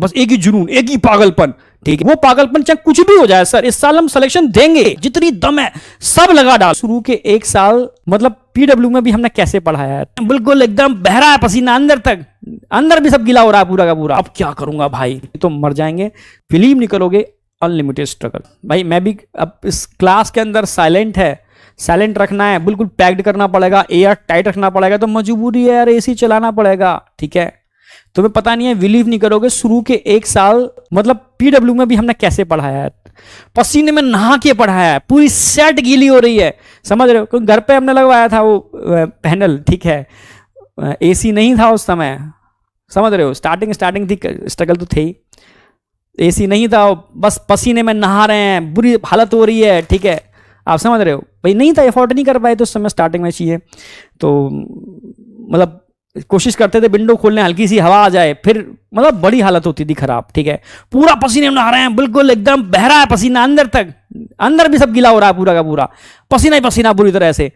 बस एक ही जुनून एक ही पागलपन ठीक है वो पागलपन चाहे कुछ भी हो जाए सर इस साल हम सिलेक्शन देंगे जितनी दम है सब लगा डाल शुरू के एक साल मतलब पीडब्ल्यू में भी हमने कैसे पढ़ाया है बिल्कुल एकदम बहरा है पसीना अंदर तक अंदर भी सब गिला हो रहा है पूरा का पूरा अब क्या करूंगा भाई तो मर जाएंगे फिल्म निकलोगे अनलिमिटेड स्ट्रगल भाई मैं भी अब इस क्लास के अंदर साइलेंट है साइलेंट रखना है बिल्कुल पैक्ड करना पड़ेगा एयर टाइट रखना पड़ेगा तो मजबूरी है यार एसी चलाना पड़ेगा ठीक है तुम्हें पता नहीं है बिलीव नहीं करोगे शुरू के एक साल मतलब पीडब्ल्यू में भी हमने कैसे पढ़ाया है पसीने में नहा के पढ़ाया है पूरी सेट गीली हो रही है समझ रहे हो क्योंकि घर पे हमने लगवाया था वो पैनल ठीक है एसी नहीं था उस समय समझ रहे हो स्टार्टिंग स्टार्टिंग थी स्ट्रगल तो थे ए एसी नहीं था बस पसीने में नहा रहे हैं बुरी हालत हो रही है ठीक है आप समझ रहे हो भाई नहीं था एफोर्ड नहीं कर पाए तो उस समय स्टार्टिंग में चाहिए तो मतलब कोशिश करते थे विंडो खोलने हल्की सी हवा आ जाए फिर मतलब बड़ी हालत होती थी खराब ठीक है पूरा पसीने में आ रहे हैं बिल्कुल एकदम बह रहा है पसीना अंदर तक अंदर भी सब गीला हो रहा है पूरा का पूरा पसीना ही पसीना पूरी तरह से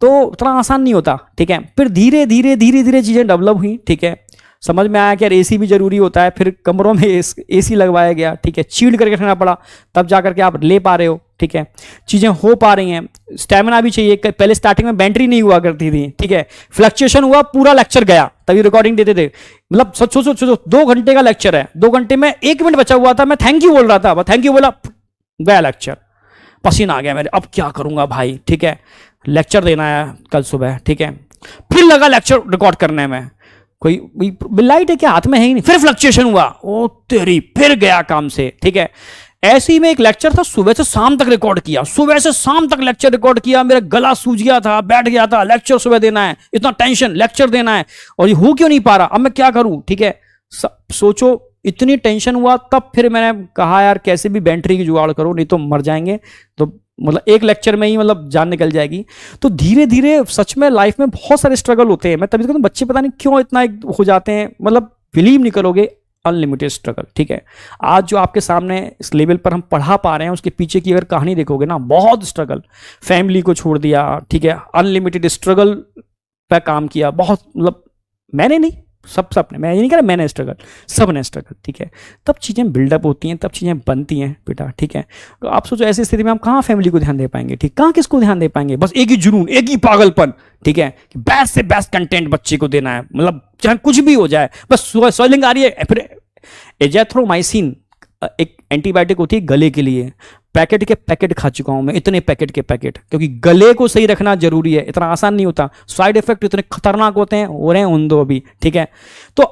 तो उतना आसान नहीं होता ठीक है फिर धीरे धीरे धीरे धीरे चीज़ें डेवलप हुई ठीक है समझ में आया कि यार एसी भी जरूरी होता है फिर कमरों में एसी लगवाया गया ठीक है चीड़ करके रखना पड़ा तब जा करके आप ले पा रहे हो ठीक है चीज़ें हो पा रही हैं स्टेमिना भी चाहिए पहले स्टार्टिंग में बैटरी नहीं हुआ करती थी ठीक है फ्लक्चुएशन हुआ पूरा लेक्चर गया तभी रिकॉर्डिंग देते थे मतलब सोचो सोचो सोचो दो घंटे का लेक्चर है दो घंटे में एक मिनट बचा हुआ था मैं थैंक यू बोल रहा था थैंक यू बोला गया लेक्चर पसीना आ गया मेरे अब क्या करूंगा भाई ठीक है लेक्चर देना है कल सुबह ठीक है फिर लगा लेक्चर रिकॉर्ड करने में कोई लाइट है क्या हाथ में है ही नहीं फिर फ्लक्चुएशन हुआ ओ तेरी फिर गया काम से ठीक है ऐसे ही में एक लेक्चर था सुबह से शाम तक रिकॉर्ड किया सुबह से शाम तक लेक्चर रिकॉर्ड किया मेरा गला सूझ गया था बैठ गया था लेक्चर सुबह देना है इतना टेंशन लेक्चर देना है और ये हो क्यों नहीं पा रहा अब मैं क्या करूं ठीक है सोचो इतनी टेंशन हुआ तब फिर मैंने कहा यार कैसे भी बैटरी की जुगाड़ करो नहीं तो मर जाएंगे तो मतलब एक लेक्चर में ही मतलब जान निकल जाएगी तो धीरे धीरे सच में लाइफ में बहुत सारे स्ट्रगल होते हैं मैं तभी तो कहता तो हूँ बच्चे पता नहीं क्यों इतना एक हो जाते हैं मतलब बिलीव नहीं करोगे अनलिमिटेड स्ट्रगल ठीक है आज जो आपके सामने इस लेवल पर हम पढ़ा पा रहे हैं उसके पीछे की अगर कहानी देखोगे ना बहुत स्ट्रगल फैमिली को छोड़ दिया ठीक है अनलिमिटेड स्ट्रगल पर काम किया बहुत मतलब मैंने नहीं सब सब ने मैं ये नहीं कह रहा मैंने स्ट्रगल सब ने स्ट्रगल ठीक है तब चीज़ें बिल्डअप होती हैं तब चीज़ें बनती हैं बेटा ठीक है तो आप सोचो ऐसी स्थिति में हम कहाँ फैमिली को ध्यान दे पाएंगे ठीक कहाँ किसको ध्यान दे पाएंगे बस एक ही जुनून एक ही पागलपन ठीक है कि बेस्ट से बेस्ट कंटेंट बच्चे को देना है मतलब चाहे कुछ भी हो जाए बस सॉइलिंग आ रही है फिर एजैथ्रोमाइसिन एक एंटीबायोटिक होती है गले के लिए पैकेट के पैकेट खा चुका हूं मैं इतने पैकेट के पैकेट क्योंकि गले को सही रखना जरूरी है इतना आसान नहीं होता साइड इफेक्ट इतने खतरनाक होते हैं हो रहे हैं उन दो अभी ठीक है तो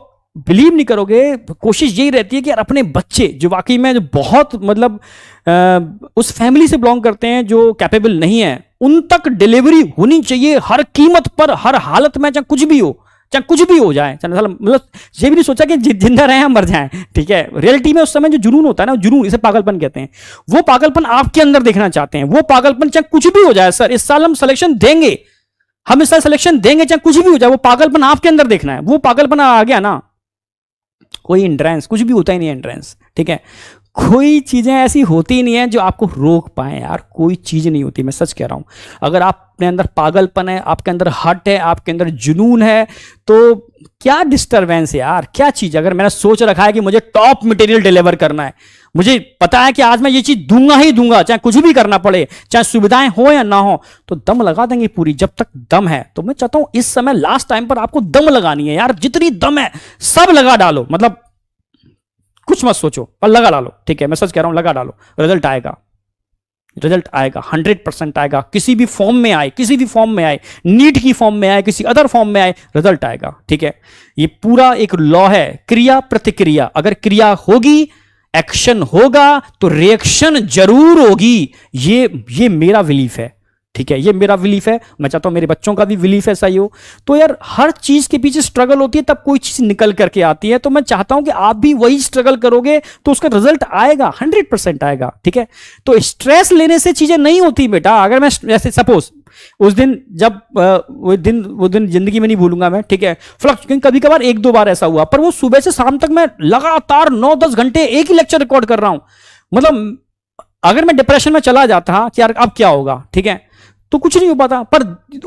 बिलीव नहीं करोगे कोशिश यही रहती है कि यार अपने बच्चे जो वाकई में जो बहुत मतलब आ, उस फैमिली से बिलोंग करते हैं जो कैपेबल नहीं है उन तक डिलीवरी होनी चाहिए हर कीमत पर हर हालत में चाहे कुछ भी हो चाहे कुछ भी हो जाए चाहे मतलब ये भी नहीं सोचा कि जिंदा रहे हम मर जाए ठीक है रियलिटी में उस समय जो जुनून होता है ना जुनून इसे पागलपन कहते हैं वो पागलपन आपके अंदर देखना चाहते हैं वो पागलपन चाहे कुछ भी हो जाए सर इस साल हम सिलेक्शन देंगे हम इस साल सिलेक्शन देंगे चाहे कुछ भी हो जाए वो पागलपन आपके अंदर देखना है वो पागलपन आ गया ना कोई एंट्रेंस कुछ भी होता ही नहीं एंट्रेंस ठीक है कोई चीज़ें ऐसी होती नहीं है जो आपको रोक पाए यार कोई चीज़ नहीं होती मैं सच कह रहा हूं अगर आप अपने अंदर पागलपन है आपके अंदर हट है आपके अंदर जुनून है तो क्या है यार क्या चीज़ अगर मैंने सोच रखा है कि मुझे टॉप मटेरियल डिलीवर करना है मुझे पता है कि आज मैं ये चीज़ दूंगा ही दूंगा चाहे कुछ भी करना पड़े चाहे सुविधाएं हो या ना हो तो दम लगा देंगे पूरी जब तक दम है तो मैं चाहता हूं इस समय लास्ट टाइम पर आपको दम लगानी है यार जितनी दम है सब लगा डालो मतलब कुछ मत सोचो पर लगा डालो ठीक है मैं सच कह रहा हूं लगा डालो रिजल्ट आएगा रिजल्ट आएगा हंड्रेड परसेंट आएगा किसी भी फॉर्म में आए किसी भी फॉर्म में आए नीट की फॉर्म में आए किसी अदर फॉर्म में आए रिजल्ट आएगा ठीक है ये पूरा एक लॉ है क्रिया प्रतिक्रिया अगर क्रिया होगी एक्शन होगा तो रिएक्शन जरूर होगी ये ये मेरा बिलीफ है ठीक है ये मेरा बिलीफ है मैं चाहता हूँ मेरे बच्चों का भी बिलीफ ऐसा ही हो तो यार हर चीज़ के पीछे स्ट्रगल होती है तब कोई चीज़ निकल करके आती है तो मैं चाहता हूं कि आप भी वही स्ट्रगल करोगे तो उसका रिजल्ट आएगा हंड्रेड परसेंट आएगा ठीक है तो स्ट्रेस लेने से चीज़ें नहीं होती बेटा अगर मैं जैसे सपोज उस दिन जब वो दिन वो दिन जिंदगी में नहीं भूलूंगा मैं ठीक है फ्लक्स क्योंकि कभी कभार एक दो बार ऐसा हुआ पर वो सुबह से शाम तक मैं लगातार नौ दस घंटे एक ही लेक्चर रिकॉर्ड कर रहा हूं मतलब अगर मैं डिप्रेशन में चला जाता कि यार अब क्या होगा ठीक है तो कुछ नहीं हो पाता पर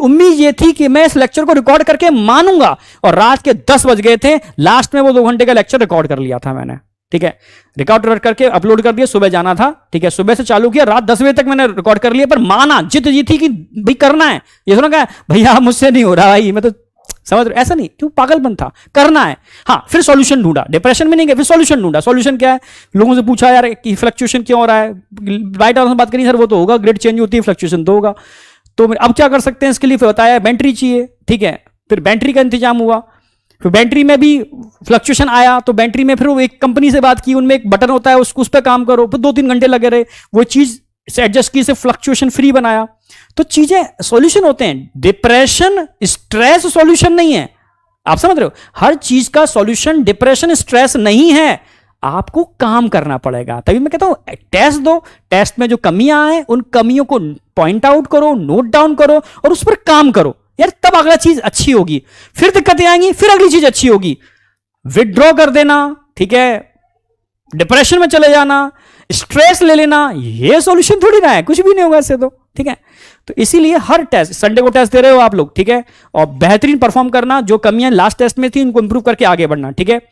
उम्मीद ये थी कि मैं इस लेक्चर को रिकॉर्ड करके मानूंगा और रात के दस बज गए थे लास्ट में वो दो घंटे का लेक्चर रिकॉर्ड कर लिया था मैंने ठीक है रिकॉर्ड करके अपलोड कर दिया सुबह जाना था ठीक है सुबह से चालू किया रात दस बजे तक मैंने रिकॉर्ड कर लिया पर माना जित जी थी कि भाई करना है ये सुना क्या भैया मुझसे नहीं हो रहा भाई मैं तो समझ रहा ऐसा नहीं क्यों पागलपन था करना है हाँ फिर सॉल्यूशन ढूंढा डिप्रेशन में नहीं गया फिर सॉल्यूशन ढूंढा सॉल्यूशन क्या है लोगों से पूछा यार कि फ्लक्चुएशन क्यों हो रहा है राइट आंसर बात करिए सर वो तो होगा ग्रेड चेंज होती है फ्लक्चुएशन तो होगा तो अब क्या कर सकते हैं इसके लिए फिर बताया बैटरी चाहिए ठीक है फिर बैटरी का इंतजाम हुआ फिर बैटरी में भी फ्लक्चुएशन आया तो बैटरी में फिर वो एक कंपनी से बात की उनमें एक बटन होता है उसको उस पर काम करो फिर दो तीन घंटे लगे रहे वो चीज़ से एडजस्ट की से फ्लक्चुएशन फ्री बनाया तो चीज़ें सॉल्यूशन होते हैं डिप्रेशन स्ट्रेस सॉल्यूशन नहीं है आप समझ रहे हो हर चीज़ का सॉल्यूशन डिप्रेशन स्ट्रेस नहीं है आपको काम करना पड़ेगा तभी मैं कहता हूं टेस्ट दो टेस्ट में जो कमियां आए उन कमियों को पॉइंट आउट करो नोट डाउन करो और उस पर काम करो यार तब अगला चीज अच्छी होगी फिर दिक्कतें आएंगी फिर अगली चीज अच्छी होगी विदड्रॉ कर देना ठीक है डिप्रेशन में चले जाना स्ट्रेस ले लेना ये सॉल्यूशन थोड़ी ना है कुछ भी नहीं होगा इससे तो ठीक है तो इसीलिए हर टेस्ट संडे को टेस्ट दे रहे हो आप लोग ठीक है और बेहतरीन परफॉर्म करना जो कमियां लास्ट टेस्ट में थी उनको इंप्रूव करके आगे बढ़ना ठीक है